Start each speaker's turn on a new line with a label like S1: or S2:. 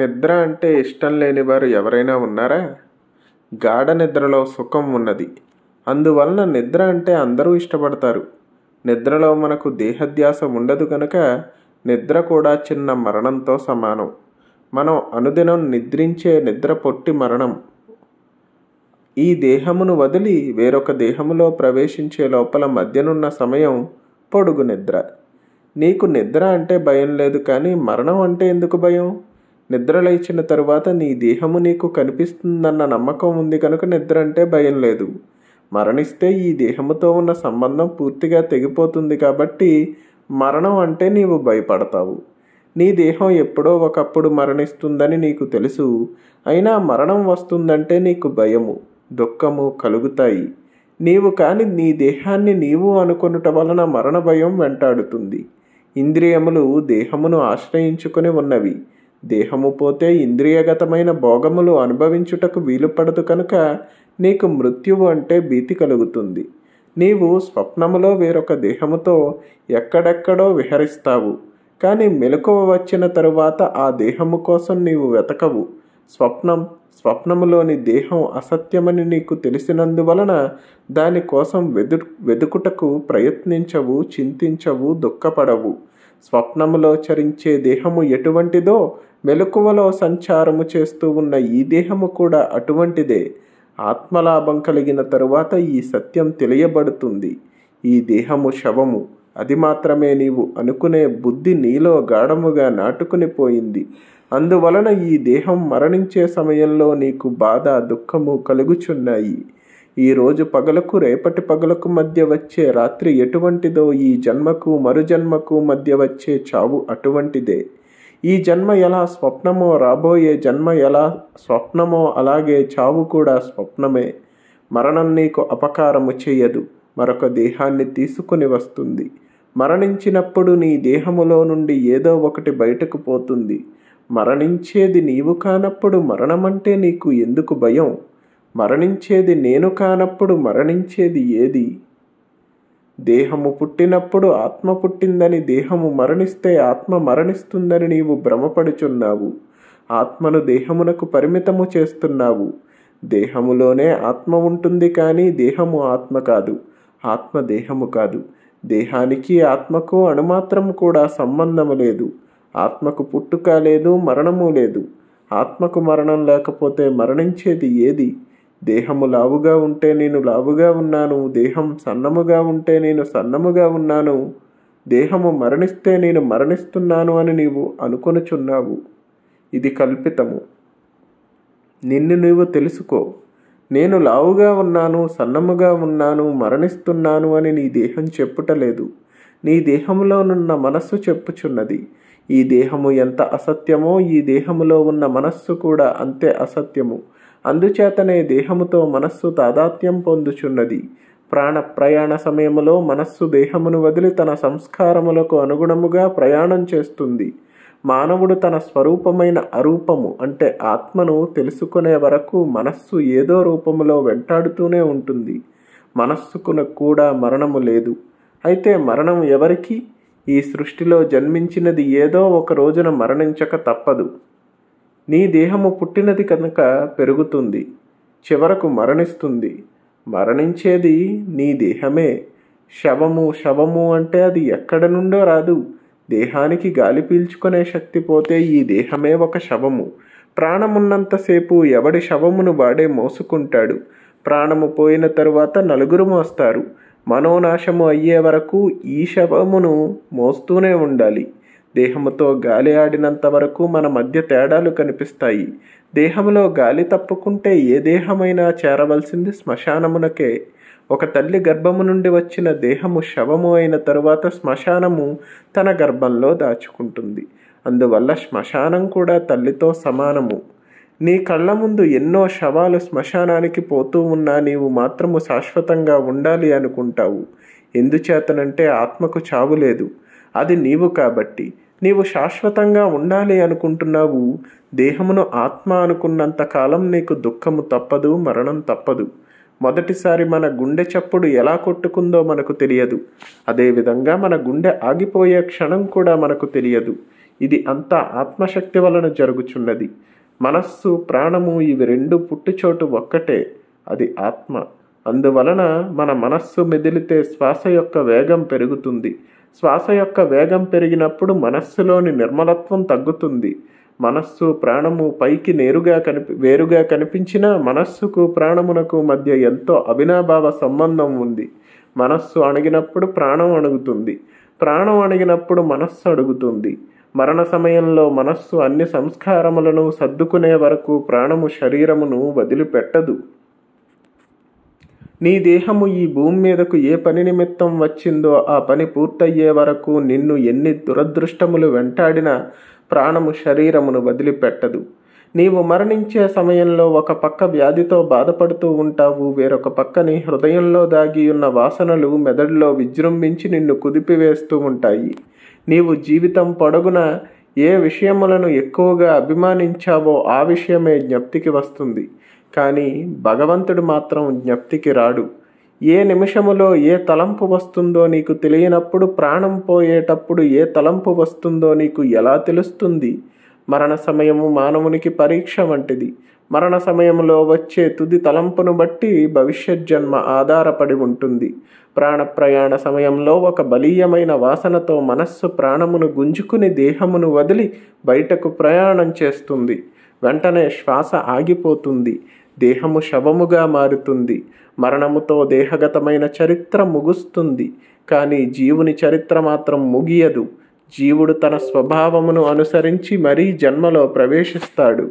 S1: నిద్ర అంటే ఇష్టం లేని వారు ఎవరైనా ఉన్నారా గాఢ నిద్రలో సుఖం ఉన్నది అందువలన నిద్ర అంటే అందరూ ఇష్టపడతారు నిద్రలో మనకు దేహధ్యాస ఉండదు కనుక నిద్ర కూడా చిన్న మరణంతో సమానం మనం అనుదినం నిద్రించే నిద్ర పొట్టి మరణం ఈ దేహమును వదిలి వేరొక దేహములో ప్రవేశించే లోపల మధ్యనున్న సమయం పొడుగు నిద్ర నీకు నిద్ర అంటే భయం లేదు కానీ మరణం అంటే ఎందుకు భయం నిద్రలేచిన తరువాత నీ దేహము నీకు కనిపిస్తుందన్న నమ్మకం ఉంది కనుక నిద్ర అంటే భయం లేదు మరణిస్తే ఈ దేహముతో ఉన్న సంబంధం పూర్తిగా తెగిపోతుంది కాబట్టి మరణం అంటే నీవు భయపడతావు నీ దేహం ఎప్పుడో ఒకప్పుడు మరణిస్తుందని నీకు తెలుసు అయినా మరణం వస్తుందంటే నీకు భయము దుఃఖము కలుగుతాయి నీవు కాని నీ దేహాన్ని నీవు అనుకొనుట వలన మరణ భయం వెంటాడుతుంది ఇంద్రియములు దేహమును ఆశ్రయించుకుని ఉన్నవి దేహము పోతే ఇంద్రియగతమైన భోగములు అనుభవించుటకు వీలుపడదు కనుక నీకు మృత్యువు అంటే భీతి కలుగుతుంది నీవు స్వప్నములో వేరొక దేహముతో ఎక్కడెక్కడో విహరిస్తావు కానీ మెలకువ వచ్చిన తరువాత ఆ దేహము కోసం నీవు వెతకవు స్వప్నం స్వప్నములోని దేహం అసత్యమని నీకు తెలిసినందువలన దానికోసం వెదు వెదుకుటకు ప్రయత్నించవు చింతించవు దుఃఖపడవు స్వప్నములో చరించే దేహము ఎటువంటిదో మెలకువలో సంచారము చేస్తూ ఉన్న ఈ దేహము కూడా అటువంటిదే ఆత్మలాభం కలిగిన తరువాత ఈ సత్యం తెలియబడుతుంది ఈ దేహము శవము అది మాత్రమే నీవు అనుకునే బుద్ధి నీలో గాఢముగా నాటుకుని పోయింది అందువలన ఈ దేహం మరణించే సమయంలో నీకు బాధ దుఃఖము కలుగుచున్నాయి ఈరోజు పగలకు రేపటి పగలకు మధ్య వచ్చే రాత్రి ఎటువంటిదో ఈ జన్మకు మరుజన్మకు మధ్య వచ్చే చావు అటువంటిదే ఈ జన్మ ఎలా స్వప్నమో రాబోయే జన్మ ఎలా స్వప్నమో అలాగే చావు కూడా స్వప్నమే మరణం నీకు అపకారము చేయదు మరొక దేహాన్ని తీసుకుని వస్తుంది మరణించినప్పుడు నీ దేహములో నుండి ఏదో ఒకటి బయటకు పోతుంది మరణించేది నీవు కానప్పుడు మరణమంటే నీకు ఎందుకు భయం మరణించేది నేను కానప్పుడు మరణించేది ఏది దేహము పుట్టినప్పుడు ఆత్మ పుట్టిందని దేహము మరణిస్తే ఆత్మ మరణిస్తుందని నీవు భ్రమపడుచున్నావు ఆత్మను దేహమునకు పరిమితము చేస్తున్నావు దేహములోనే ఆత్మ ఉంటుంది కానీ దేహము ఆత్మ కాదు ఆత్మ దేహము కాదు దేహానికి ఆత్మకు అణుమాత్రం కూడా సంబంధము లేదు ఆత్మకు పుట్టుక లేదు మరణము లేదు ఆత్మకు మరణం లేకపోతే మరణించేది ఏది దేహము లావుగా ఉంటే నేను లావుగా ఉన్నాను దేహం సన్నముగా ఉంటే నేను సన్నముగా ఉన్నాను దేహము మరణిస్తే నేను మరణిస్తున్నాను అని నీవు అనుకొనుచున్నావు ఇది కల్పితము నిన్ను నీవు తెలుసుకో నేను లావుగా ఉన్నాను సన్నముగా ఉన్నాను మరణిస్తున్నాను అని నీ దేహం చెప్పుటలేదు నీ నున్న మనస్సు చెప్పుచున్నది ఈ దేహము ఎంత అసత్యమో ఈ దేహములో ఉన్న మనస్సు కూడా అంతే అసత్యము అందుచేతనే దేహముతో మనస్సు తాదాత్యం పొందుచున్నది ప్రాణ ప్రయాణ సమయములో మనస్సు దేహమును వదిలి తన సంస్కారములకు అనుగుణముగా ప్రయాణం చేస్తుంది మానవుడు తన స్వరూపమైన అరూపము అంటే ఆత్మను తెలుసుకునే వరకు మనస్సు ఏదో రూపములో వెంటాడుతూనే ఉంటుంది మనస్సుకును కూడా మరణము లేదు అయితే మరణం ఎవరికి ఈ సృష్టిలో జన్మించినది ఏదో ఒక రోజున మరణించక తప్పదు నీ దేహము పుట్టినది కనుక పెరుగుతుంది చివరకు మరణిస్తుంది మరణించేది నీ దేహమే శవము శవము అంటే అది ఎక్కడ నుండో రాదు దేహానికి గాలి పీల్చుకునే శక్తి పోతే ఈ దేహమే ఒక శవము ప్రాణమున్నంతసేపు ఎవడి శవమును వాడే మోసుకుంటాడు ప్రాణము పోయిన తరువాత నలుగురు మోస్తారు మనోనాశము అయ్యే వరకు ఈ శవమును మోస్తూనే ఉండాలి దేహముతో గాలి ఆడినంత వరకు మన మధ్య తేడాలు కనిపిస్తాయి దేహంలో గాలి తప్పుకుంటే ఏ దేహమైనా చేరవలసింది శ్మశానమునకే ఒక తల్లి గర్భము నుండి వచ్చిన దేహము శవము అయిన తరువాత శ్మశానము తన గర్భంలో దాచుకుంటుంది అందువల్ల శ్మశానం కూడా తల్లితో సమానము నీ కళ్ళ ముందు ఎన్నో శవాలు శ్మశానానికి పోతూ ఉన్నా నీవు మాత్రము శాశ్వతంగా ఉండాలి అనుకుంటావు ఎందుచేతనంటే ఆత్మకు చావు లేదు అది నీవు కాబట్టి నీవు శాశ్వతంగా ఉండాలి అనుకుంటున్నావు దేహమును ఆత్మ అనుకున్నంత కాలం నీకు దుఃఖము తప్పదు మరణం తప్పదు మొదటిసారి మన గుండె చప్పుడు ఎలా కొట్టుకుందో మనకు తెలియదు అదేవిధంగా మన గుండె ఆగిపోయే క్షణం కూడా మనకు తెలియదు ఇది అంతా ఆత్మశక్తి వలన జరుగుచున్నది మనస్సు ప్రాణము ఇవి రెండు పుట్టుచోటు ఒక్కటే అది ఆత్మ అందువలన మన మనస్సు మెదిలితే శ్వాస యొక్క వేగం పెరుగుతుంది శ్వాస యొక్క వేగం పెరిగినప్పుడు మనస్సులోని నిర్మలత్వం తగ్గుతుంది మనస్సు ప్రాణము పైకి నేరుగా కనిపి వేరుగా కనిపించిన మనస్సుకు ప్రాణమునకు మధ్య ఎంతో అవినాభావ సంబంధం ఉంది మనస్సు అణిగినప్పుడు ప్రాణం అణుగుతుంది ప్రాణం అణిగినప్పుడు మనస్సు అడుగుతుంది మరణ సమయంలో మనస్సు అన్ని సంస్కారములను సర్దుకునే వరకు ప్రాణము శరీరమును వదిలిపెట్టదు నీ దేహము ఈ భూమి మీదకు ఏ పని నిమిత్తం వచ్చిందో ఆ పని పూర్తయ్యే వరకు నిన్ను ఎన్ని దురదృష్టములు వెంటాడినా ప్రాణము శరీరమును వదిలిపెట్టదు నీవు మరణించే సమయంలో ఒక పక్క వ్యాధితో బాధపడుతూ ఉంటావు వేరొక పక్కని హృదయంలో దాగి ఉన్న వాసనలు మెదడులో విజృంభించి నిన్ను కుదిపివేస్తూ ఉంటాయి నీవు జీవితం పొడుగున ఏ విషయములను ఎక్కువగా అభిమానించావో ఆ విషయమే జ్ఞప్తికి వస్తుంది కానీ భగవంతుడు మాత్రం జ్ఞప్తికి రాడు ఏ నిమిషములో ఏ తలంపు వస్తుందో నీకు తెలియనప్పుడు ప్రాణం పోయేటప్పుడు ఏ తలంపు వస్తుందో నీకు ఎలా తెలుస్తుంది మరణ సమయము మానవునికి పరీక్ష వంటిది మరణ సమయంలో వచ్చే తుది తలంపును బట్టి భవిష్యత్ జన్మ ఆధారపడి ఉంటుంది ప్రాణ ప్రయాణ సమయంలో ఒక బలీయమైన వాసనతో మనస్సు ప్రాణమును గుంజుకుని దేహమును వదిలి బయటకు ప్రయాణం చేస్తుంది వెంటనే శ్వాస ఆగిపోతుంది దేహము శవముగా మారుతుంది మరణముతో దేహగతమైన చరిత్ర ముగుస్తుంది కానీ జీవుని చరిత్ర మాత్రం ముగియదు జీవుడు తన స్వభావమును అనుసరించి మరీ జన్మలో ప్రవేశిస్తాడు